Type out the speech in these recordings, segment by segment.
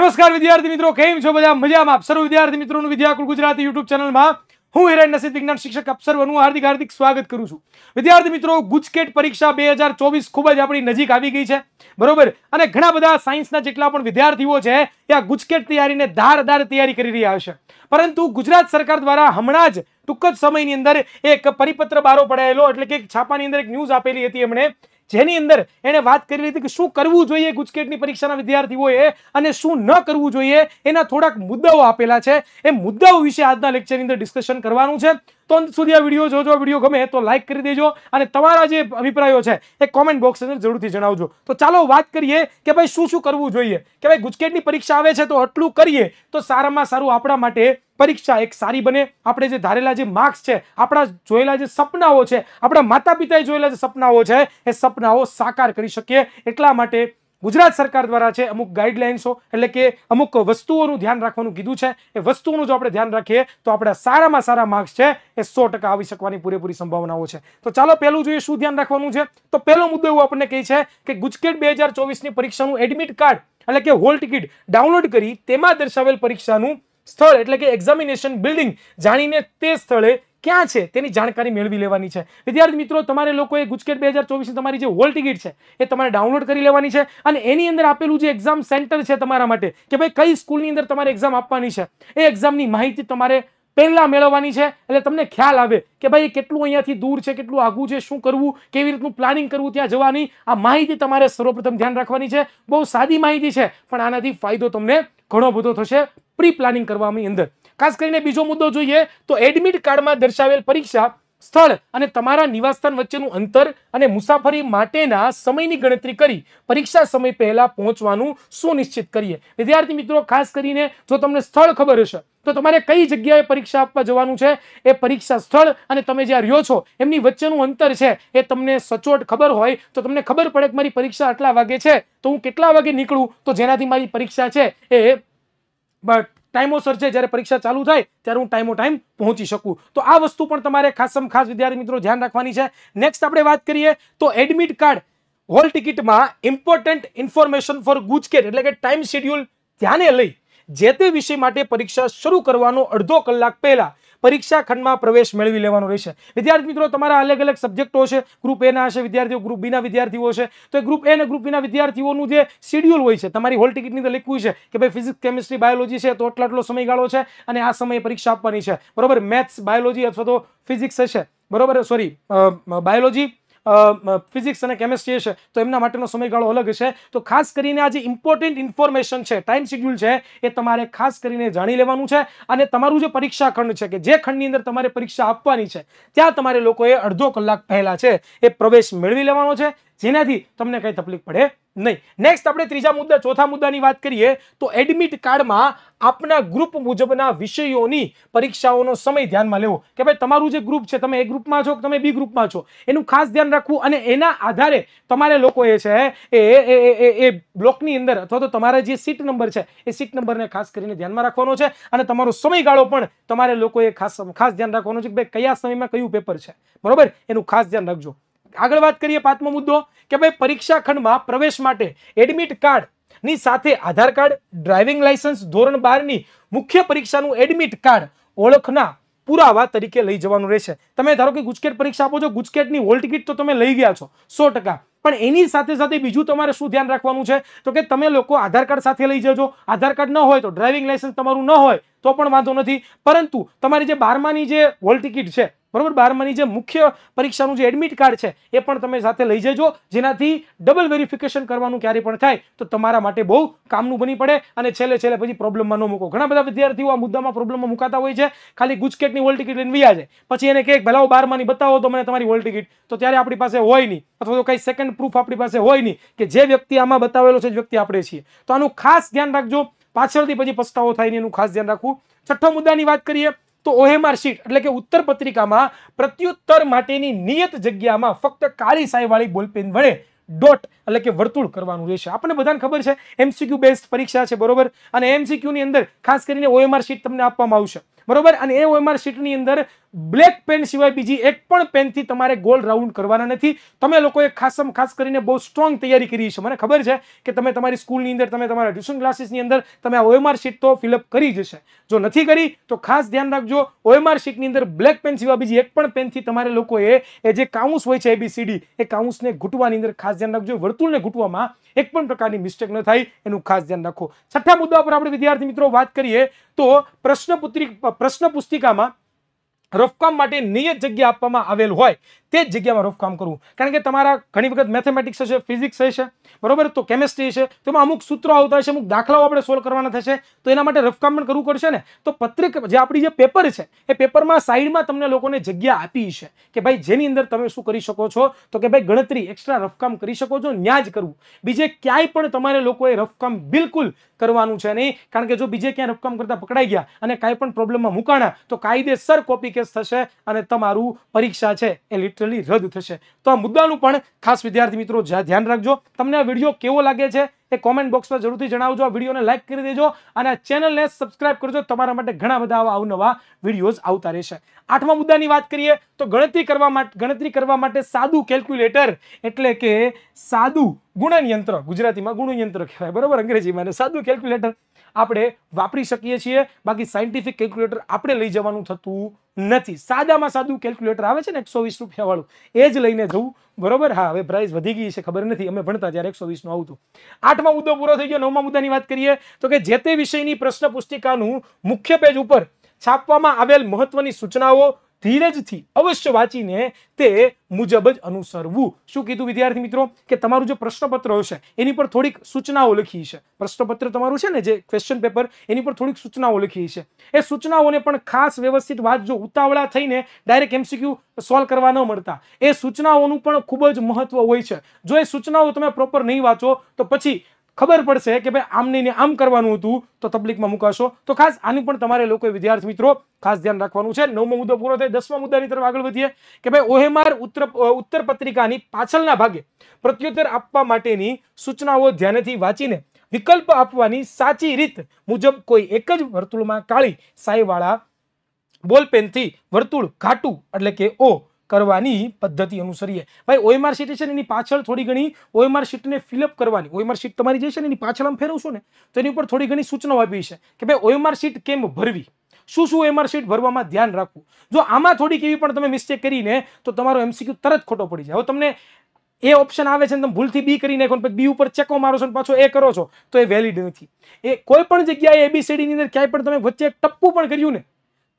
નમસ્કાર વિદ્યાર્થી મિત્રો કેમ છો બધા મજામાં આપ વિદ્યાર્થી મિત્રોનું વિદ્યાકુળ ગુજરાતી યુટ્યુબ ચેનલમાં હું હિરાન નસીબ વિજ્ઞાન શિક્ષક અપ્સર્વનું હાર્દિક હાર્દિક સ્વાગત કરું છું વિદ્યાર્થી મિત્રો ગુજકેટ પરીક્ષા બે ખૂબ જ આપણી નજીક આવી ગઈ છે બરોબર અને ઘણા બધા સાયન્સના જેટલા પણ વિદ્યાર્થીઓ છે એ આ ગુજકેટ તૈયારીને ધારદાર તૈયારી કરી રહ્યા છે પરંતુ ગુજરાત સરકાર દ્વારા હમણાં જ ટૂંક જ સમયની અંદર એક પરિપત્ર બારો પડાયેલો એટલે કે છાપાની અંદર એક ન્યૂઝ આપેલી હતી એમણે જેની અંદર એને વાત કરીલી હતી કે શું કરવું જોઈએ ગુજકેટની પરીક્ષાના વિદ્યાર્થીઓ એ અને શું ન કરવું જોઈએ એના થોડાક મુદ્દોઓ આપેલા છે એ મુદ્દો વિશે આજના લેક્ચરની અંદર ડિસ્કશન કરવાનું છે તો સુરિયા વિડિયો જોજો વિડિયો ગમે તો લાઈક કરી દેજો અને તમારા જે અભિપ્રાયો છે એ કોમેન્ટ બોક્સ અંદર જરૂરથી જણાવજો તો ચાલો વાત કરીએ કે ભાઈ શું શું કરવું જોઈએ કે ભાઈ ગુજકેડની પરીક્ષા આવે છે તો આટલું કરીએ તો સારામાં સારું આપણા માટે પરીક્ષા એક સારી બને આપણે જે ધારેલા જે માર્ક્સ છે આપણા જોઈલા જે સપનાઓ છે આપણા માતા-પિતાએ જોઈલા જે સપનાઓ છે એ સપનાઓ સાકાર કરી શકીએ એટલા માટે ગુજરાત સરકાર દ્વારા છે અમુક ગાઈડલાઇન્સો એટલે કે અમુક વસ્તુઓનું ધ્યાન રાખવાનું કીધું છે એ વસ્તુઓનું જો આપણે ધ્યાન રાખીએ તો આપણા સારામાં સારા માર્ક્સ છે એ સો આવી શકવાની પૂરેપૂરી સંભાવનાઓ છે તો ચાલો પહેલું જોઈએ શું ધ્યાન રાખવાનું છે તો પહેલો મુદ્દો એવું આપણને કહે છે કે ગુજકેટ બે હજાર ચોવીસની પરીક્ષાનું એડમિટ કાર્ડ એટલે કે હોલ ટિકિટ ડાઉનલોડ કરી તેમાં દર્શાવેલ પરીક્ષાનું સ્થળ એટલે કે એક્ઝામિનેશન બિલ્ડિંગ જાણીને તે સ્થળે ક્યા છે તેની જાણકારી મેળવી લેવાની છે વિદ્યાર્થી મિત્રો તમારા લોકોએ ગુજકેટ 2024 માં તમારી જે હોલ ટિકિટ છે એ તમારે ડાઉનલોડ કરી લેવાની છે અને એની અંદર આપેલું જે एग्जाम સેન્ટર છે તમારા માટે કે ભાઈ કઈ સ્કૂલની અંદર તમારે एग्जाम આપવાની છે એ एग्जाम ની માહિતી તમારે પહેલા મેળવવાની છે એટલે તમને ખ્યાલ આવે કે ભાઈ એ કેટલું અહીંયાથી દૂર છે કેટલું આઘું છે શું કરવું કેવી રીતેનું પ્લાનિંગ કરવું ત્યાં જવાની આ માહિતી તમારે सर्वप्रथम ધ્યાન રાખવાની છે બહુ સાદી માહિતી છે પણ આનાથી ફાયદો તમને ઘણો બધો થશે પ્રી પ્લાનિંગ કરવામાં અંદર ખાસ કરીને બીજો મુદ્દો જોઈએ તો એડમિટ કાર્ડમાં દર્શાવેલ પરીક્ષા સ્થળ અને તમારા નિવાસસ્થાન વચ્ચેનું અંતર અને મુસાફરી માટેના સમયની ગણતરી કરી પરીક્ષા સમય પહેલાં પહોંચવાનું સુનિશ્ચિત કરીએ વિદ્યાર્થી મિત્રો ખાસ કરીને જો તમને સ્થળ ખબર હશે તો તમારે કઈ જગ્યાએ પરીક્ષા આપવા જવાનું છે એ પરીક્ષા સ્થળ અને તમે જ્યાં રહ્યો છો એમની વચ્ચેનું અંતર છે એ તમને સચોટ ખબર હોય તો તમને ખબર પડે કે મારી પરીક્ષા આટલા વાગે છે તો હું કેટલા વાગે નીકળું તો જેનાથી મારી પરીક્ષા છે એ બટ ટાઈમોસર છે જ્યારે પરીક્ષા ચાલુ થાય ત્યારે હું ટાઈમો ટાઈમ પહોંચી શકું તો આ વસ્તુ પણ તમારે ખાસમ ખાસ વિદ્યાર્થી મિત્રો ધ્યાન રાખવાની છે નેક્સ્ટ આપણે વાત કરીએ તો એડમિટ કાર્ડ હોલ ટિકિટમાં ઇમ્પોર્ટન્ટ ઇન્ફોર્મેશન ફોર ગુજકેટ એટલે કે ટાઈમ શેડ્યુલ ધ્યાને લઈ જે તે વિષય માટે પરીક્ષા શરૂ કરવાનો અડધો કલાક પહેલાં પરીક્ષા ખંડમાં પ્રવેશ મેળવી લેવાનો રહેશે વિદ્યાર્થી મિત્રો તમારા અલગ અલગ સબ્જેક્ટ હોય છે ગ્રુપ એ ના હશે વિદ્યાર્થીઓ ગ્રુપ બી ના વિદ્યાર્થીઓ હશે તો એ ગ્રુપ એ ને ગ્રુપ બી ના વિદ્યાર્થીઓ નું જે શેડ્યુલ હોય છે તમારી હોલ ટિકિટ ની અંદર લખ્યું છે કે ભાઈ ફિઝિક કેમિસ્ટ્રી બાયોલોજી છે તો આટલા આટલો સમય ગાળો છે અને આ સમય પરીક્ષા આપવાની છે બરોબર મેથ્સ બાયોલોજી અથવા તો ફિઝિક્સ હશે બરોબર સોરી બાયોલોજી અ ફિઝિક્સ અને કેમેસ્ટ્રી છે તો એમના માટેનો સમયગાળો અલગ છે તો ખાસ કરીને આ જે ઈમ્પોર્ટન્ટ ઇન્ફોર્મેશન છે ટાઈમ શેડ્યુલ છે એ તમારે ખાસ કરીને જાણી લેવાનું છે અને તમારું જે પરીક્ષા ખંડ છે કે જે ખંડની અંદર તમારે પરીક્ષા આપવાની છે ત્યાં તમારે લોકોએ અડધો કલાક પહેલા છે એ પ્રવેશ મેળવી લેવાનો છે જેનેથી તમને કઈ તકલીફ પડે નહીં નેક્સ્ટ આપણે ત્રીજા મુદ્દા ચોથા મુદ્દાની વાત કરીએ તો એડમિટ કાર્ડમાં આપના ગ્રુપ મુજબના વિષયોની પરીક્ષાઓનો સમય ધ્યાનમાં લેવો કે ભાઈ તમારું જે ગ્રુપ છે તમે એ ગ્રુપમાં છો કે તમે બી ગ્રુપમાં છો એનું ખાસ ધ્યાન રાખવું અને એના આધારે તમારે લોકો એ છે એ બ્લોકની અંદર અથવા તો તમારું જે સીટ નંબર છે એ સીટ નંબરને ખાસ કરીને ધ્યાનમાં રાખવાનો છે અને તમારો સમય ગાળો પણ તમારે લોકોએ ખાસ ખાસ ધ્યાન રાખવાનું છે કે કયા સમયમાં કયો પેપર છે બરોબર એનું ખાસ ધ્યાન રાખજો આગળ વાત કરીએ પાતમો મુદ્દો કે ભાઈ પરીક્ષાખંડમાં પ્રવેશ માટે એડમિટ કાર્ડ ની સાથે આધાર કાર્ડ ડ્રાઇવિંગ લાયસન્સ ધોરણ 12 ની મુખ્ય પરીક્ષા નું એડમિટ કાર્ડ ઓળખના પુરાવા તરીકે લઈ જવાનું રહેશે તમે ધારો કે ગુજકેટ પરીક્ષા આપો છો ગુજકેટ ની હોલ ટિકિટ તો તમે લઈ ગયા છો 100% પણ એની સાથે સાથે બીજું તમારે શું ધ્યાન રાખવાનું છે તો કે તમે લોકો આધાર કાર્ડ સાથે લઈ જજો આધાર કાર્ડ ન હોય તો ડ્રાઇવિંગ લાયસન્સ તમારું ન હોય તો પણ વાંધો નથી પરંતુ તમારી જે 12 માં ની જે હોલ ટિકિટ છે બરોબર બારમાની જે મુખ્ય પરીક્ષાનું જે એડમિટ કાર્ડ છે એ પણ તમે સાથે લઈ જજો જેનાથી ડબલ વેરિફિકેશન કરવાનું ક્યારે પણ થાય તો તમારા માટે બહુ કામનું બની પડે અને છેલ્લે છેલ્લે પછી પ્રોબ્લેમમાં ન મૂકો ઘણા બધા વિદ્યાર્થીઓ આ મુદ્દામાં પ્રોબ્લેમમાં મુકાતા હોય છે ખાલી ગુજકેટની હોલ ટિકિટ લઈને વ્યા જાય પછી એને કહે ભલા બારમાની બતાવો તો મને તમારી હોલ ટિકિટ તો ત્યારે આપણી પાસે હોય નહીં અથવા તો કંઈ સેકન્ડ પ્રૂફ આપણી પાસે હોય નહીં કે જે વ્યક્તિ આમાં બતાવેલો છે જ વ્યક્તિ આપણે છીએ તો આનું ખાસ ધ્યાન રાખજો પાછળથી પછી પસ્તાવો થાય એનું ખાસ ધ્યાન રાખવું છઠ્ઠો મુદ્દાની વાત કરીએ તો ઓહેમાર શીટ એટલે કે ઉત્તર પત્રિકામાં પ્રત્યુત્તર માટેની નિયત જગ્યામાં ફક્ત કાળી સાઈવાળી બોલપેન વડે ડોટ એટલે કે વર્તુળ કરવાનું રહેશે આપણને બધાને ખબર છે એમસીક્યુ બેસ્ટ પરીક્ષા છે બરોબર અને એમસીક્યુની અંદર ખાસ કરીને ઓએમઆર શીટ તમને આપવામાં આવશે बराबर एमआर शीट अंदर ब्लेक पेन सीवाय बीज एक पेन थी गोल राउंड करवा ते खास खास कर बहुत स्ट्रॉंग तैयारी करी है मैंने खबर है कि तेरी स्कूल अंदर तब ट्यूशन क्लासीस अंदर ते ओएमआर शीट तो फिलअप कर जैसे जो नहीं करी तो खास ध्यान रखो ओएमआर शीट अंदर ब्लेक पेन सीवाय बीजे एक पेन थी काउंस हो बी सी डी ए काउंस ने घूटवा अंदर खास ध्यान रखो वर्तुण ने घूटवा में एक प्रकार की मिस्टेक न थी एनु खास ध्यान रखो छठा मुद्दा पर आप विद्यार्थी मित्रों बात करिए तो प्रश्न पुत्री प्रश्न पुस्तिका में રફ કામ માટે નિયત જગ્યા આપવામાં આવેલ હોય તે જ જગ્યામાં રફ કામ કરું કારણ કે તમારું ઘણી વખત મેથેમેટિક્સ હશે ફિઝિક્સ હશે બરોબર તો કેમેસ્ટ્રી હશે તેમાં અમુક સૂત્રો આવતા હશે અમુક દાખલાઓ આપણે સોલ્વ કરવાના થશે તો એના માટે રફ કામ પણ કરવું પડશે ને તો પત્રિક જે આપણી જે પેપર છે એ પેપરમાં સાઈડમાં તમને લોકોને જગ્યા આપી છે કે ભાઈ જેની અંદર તમે શું કરી શકો છો તો કે ભાઈ ગણતરી એક્સ્ટ્રા રફ કામ કરી શકો છો ન્યાજ કરું બીજે કાઈ પણ તમારે લોકોએ રફ કામ બિલકુલ કરવાનું છે ને કારણ કે જો બીજે ક્યાં રફ કામ કરતા પકડાઈ ગયા અને કાઈ પણ પ્રોબ્લેમમાં મુકાણા તો કાયદેસર કોપી કેસ થશે અને તમારું પરીક્ષા છે એ લિટરેલી રદ થશે તો આ મુદ્દાનું પણ ખાસ વિદ્યાર્થી મિત્રો ધ્યાન રાખજો તમને આ વિડિયો કેવો લાગે છે એ કોમેન્ટ બોક્સમાં જરૂરથી જણાવજો આ વિડિયોને લાઈક કરી દેજો અને આ ચેનલને સબસ્ક્રાઇબ કરજો તમારા માટે ઘણા બધા આવા નવા વિડિયોઝ આવતા રહેશે આઠમા મુદ્દાની વાત કરીએ તો ગણતરી કરવા માટે ગણતરી કરવા માટે સાદું કેલ્ક્યુલેટર એટલે કે સાદું ગુણા નિયંત્ર ગુજરાતીમાં ગુણો નિયંત્ર કહેવાય બરોબર અંગ્રેજીમાંને સાદું કેલ્ક્યુલેટર આપણે વાપરી શકીએ છીએ બાકી સાયન્ટિફિક કેલ્ક્યુલેટર આપણે લઈ જવાનું થતું નથી સાદામાં સાદું કેલ્ક્યુલેટર આવે છે ને એકસો વીસ રૂપિયાવાળું એ જ લઈને જવું બરોબર હા હવે પ્રાઇસ વધી ગઈ છે ખબર નથી અમે ભણતા ત્યારે એકસો વીસનું આવતું આઠમા મુદ્દો પૂરો થઈ ગયો નવમા મુદ્દાની વાત કરીએ તો કે જે તે વિષયની પ્રશ્ન પુસ્તિકાનું મુખ્ય પેજ ઉપર છાપવામાં આવેલ મહત્વની સૂચનાઓ ધીરજથી અવશ્ય વાંચીને તે મુજબ જ અનુસરવું શું કીધું વિદ્યાર્થી મિત્રો કે તમારું જે પ્રશ્નપત્ર હશે એની પર થોડીક સૂચનાઓ લખી છે પ્રશ્નપત્ર તમારું છે ને જે ક્વેશ્ચન પેપર એની પર થોડીક સૂચનાઓ લખી છે એ સૂચનાઓને પણ ખાસ વ્યવસ્થિત વાંચજો ઉતાવળા થઈને ડાયરેક્ટ એમસીક્યુ સોલ્વ કરવા ન મળતા એ સૂચનાઓનું પણ ખૂબ જ મહત્વ હોય છે જો એ સૂચનાઓ તમે પ્રોપર નહીં વાંચો તો પછી ખબર પડશે કે ભાઈ આમની ને આમ કરવાનું હતું તો તબલિકમાં મૂકાશો તો ખાસ આની પણ તમારે લોકો વિદ્યાર્થી મિત્રો ખાસ ધ્યાન રાખવાનું છે 9મો મુદ્દો પૂરો થાય 10મો મુદ્દોની તરફ આગળ વધીએ કે ભાઈ ઓએમઆર ઉત્તર ઉત્તર પત્રિકાની પાછળના ભાગે પ્રત્ય ઉત્તર આપવા માટેની સૂચનાઓ ધ્યાનથી વાંચીને વિકલ્પ આપવાની સાચી રીત મુજબ કોઈ એક જ વર્તુળમાં કાળી શાહી વાળા બોલપેનથી વર્તુળ ઘાટુ એટલે કે ઓ કરવાની પદ્ધતિ અનુસરીએ ભાઈ ઓએમઆર શીટ છે ને એની પાછળ થોડી ઘણી ઓએમઆર શીટને ફિલઅપ કરવાની ઓએમઆર શીટ તમારી જે છે ને એની પાછળ આમ ફેરવશો ને તો એની ઉપર થોડી ઘણી સૂચનાઓ આપી છે કે ભાઈ ઓએમઆર શીટ કેમ ભરવી શું શું એમઆર શીટ ભરવામાં ધ્યાન રાખવું જો આમાં થોડીક એવી પણ તમે મિસ્ટેક કરીને તો તમારો એમસીક્યુ તરત ખોટો પડી જાય હવે તમને એ ઓપ્શન આવે છે ને તમે ભૂલથી બી કરી નાખો પછી બી ઉપર ચેકો મારો છો ને પાછો એ કરો છો તો એ વેલિડ નથી એ કોઈ પણ જગ્યાએ એબીસીડીની અંદર ક્યાંય પણ તમે વચ્ચે ટપ્પુ પણ કર્યું ને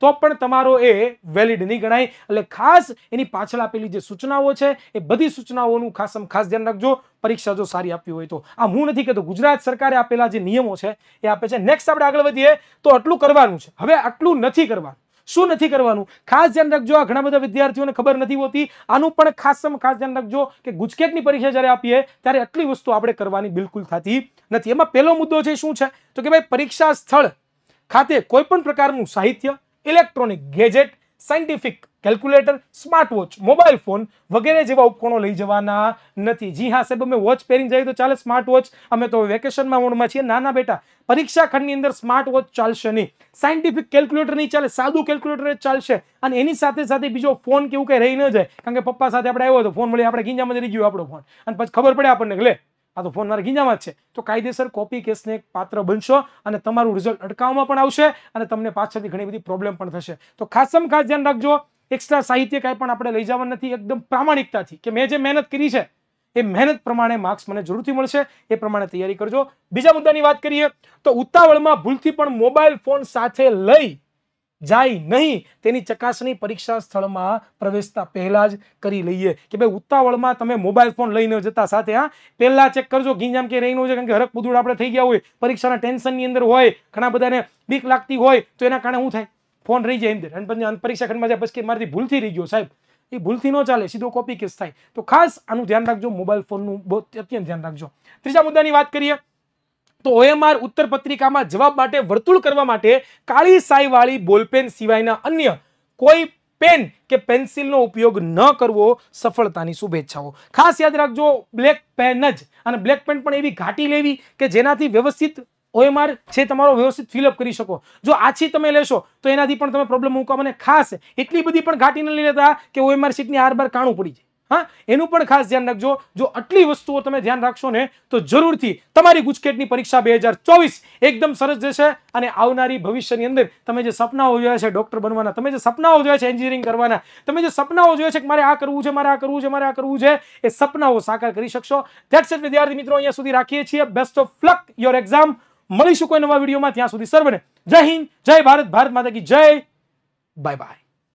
તો પણ તમારો એ વેલિડ નહી ગણાય એટલે ખાસ એની પાછળ આપેલી જે સૂચનાઓ છે એ બધી સૂચનાઓનું ખાસમ ખાસ ધ્યાન રાખજો પરીક્ષા જો સારી આપી હોય તો આ હું નથી કહેતો ગુજરાત સરકારે આપેલા જે નિયમો છે એ આપે છે નેક્સ્ટ આપણે આગળ વધીએ તો આટલું કરવાનું છે હવે આટલું નથી કરવાનું શું નથી કરવાનું ખાસ ધ્યાન રાખજો ઘણા બધા વિદ્યાર્થીઓને ખબર નથી હોતી આનું પણ ખાસમ ખાસ ધ્યાન રાખજો કે ગુજકેટની પરીક્ષા જ્યારે આપે ત્યારે આટલી વસ્તુઓ આપણે કરવાની બિલકુલ થાતી નથી એમાં પહેલો મુદ્દો છે શું છે તો કે ભાઈ પરીક્ષા સ્થળ ખાતે કોઈ પણ પ્રકારનું સાહિત્ય electronic gadget scientific calculator smart watch mobile phone વગેરે જેવા ઉપકરણો લઈ જવાના નથી જી હા સાહેબ અમે વોચ પહેરી જઈએ તો ચાલે સ્માર્ટ વોચ અમે તો વેકેશનમાં હમણાંમાં છીએ નાના બેટા પરીક્ષાખંડની અંદર સ્માર્ટ વોચ ચાલશે નહીં સાયન્ટિફિક કેલ્ક્યુલેટર નહીં ચાલે સાદું કેલ્ક્યુલેટર ચાલશે અને એની સાથે સાથે બીજો ફોન કે એવું કંઈ રહી ન જાય કારણ કે પપ્પા સાથે આપણે આવ્યો તો ફોન મળી આપણે ગિંજામાં રહી ગયો આપણો ફોન અને પછી ખબર પડે આપણને કે લે અધો ફોન નર ギ નમ છે તો કાયદેસર કોપી કેસને એક પાત્ર બનશો અને તમારું રિઝલ્ટ અટકાવામાં પણ આવશે અને તમને પાછળથી ઘણી બધી પ્રોબ્લેમ પણ થશે તો ખાસમ ખાસ ધ્યાન રાખજો એક્સ્ટ્રા સાહિત્ય કઈ પણ આપણે લઈ જવાનું નથી એકદમ પ્રામાણિકતાથી કે મેં જે મહેનત કરી છે એ મહેનત પ્રમાણે માર્ક્સ મને જરૂરથી મળશે એ પ્રમાણે તૈયારી કરજો બીજો મુદ્દાની વાત કરીએ તો ઉત્તાવળમાં ભૂલથી પણ મોબાઈલ ફોન સાથે લઈ જાય નહીં તેની ચકાસણી પરીક્ષા સ્થળમાં પ્રવેશતા પહેલા જ કરી લઈએ કે ભાઈ ઉત્તાવળમાં તમે મોબાઈલ ફોન લઈને જતા સાથે હા પહેલા ચેક કરજો ગીંજામ કે લઈને હોજે કારણ કે હરકપુદુર આપણે થઈ ગયા હોય પરીક્ષાના ટેન્શનની અંદર હોય ખાના બધાને દીક લાગતી હોય તો એના કારણે શું થાય ફોન રહી જાય એમ દેન પણ પરીક્ષા ખંડમાં જે પછી મારીથી ભૂલથી રહી ગયો સાહેબ એ ભૂલથી નો ચાલે સીધો કોપી કેસ થાય તો ખાસ આનું ધ્યાન રાખજો મોબાઈલ ફોનનું બહુત અત્યંત ધ્યાન રાખજો ત્રીજા મુદ્દાની વાત કરીએ તો ઓએમઆર ઉત્તર પત્રિકામાં જવાબ માટે વર્તુળ કરવા માટે કાળી શાહી વાળી બોલપેન સિવાયના અન્ય કોઈ પેન કે પેન્સિલનો ઉપયોગ ન કરો સફળતાની શુભેચ્છાઓ ખાસ યાદ રાખજો બ્લેક પેન જ અને બ્લેક પેન પણ એવી ગાટી લેવી કે જેનાથી વ્યવસ્થિત ઓએમઆર છે તમારો વ્યવસ્થિત ફિલઅપ કરી શકો જો આછી તમે લેશો તો એનાથી પણ તમને પ્રોબ્લેમ મુકા મને ખાસ એટલી બધી પણ ગાટી ન લેતા કે ઓએમઆર શીટની આરબાર કાણો પડી જાય હા એનું પણ ખાસ ધ્યાન રાખજો જો આટલી વસ્તુઓ તમે ધ્યાન રાખશો ને તો જરૂરથી તમારી ગુજકેટની પરીક્ષા બે એકદમ સરસ જશે અને આવનારી ભવિષ્યની અંદર તમે જે સપનાઓ જોયા છે ડૉક્ટર બનવાના તમે જે સપનાઓ જોયા છે એન્જિનિયરિંગ કરવાના તમે જે સપનાઓ જોયા છે કે મારે આ કરવું છે મારે આ કરવું છે મારે આ કરવું છે એ સપનાઓ સાકાર કરી શકશો ધેટ્સ ઇટ વિદ્યાર્થી મિત્રો અહીંયા સુધી રાખીએ છીએ best of luck your exam મળીશું કોઈ નવા વિડીયોમાં ત્યાં સુધી સર્વને જય હિન્દ જય ભારત ભારત માતા કી જય બાય બાય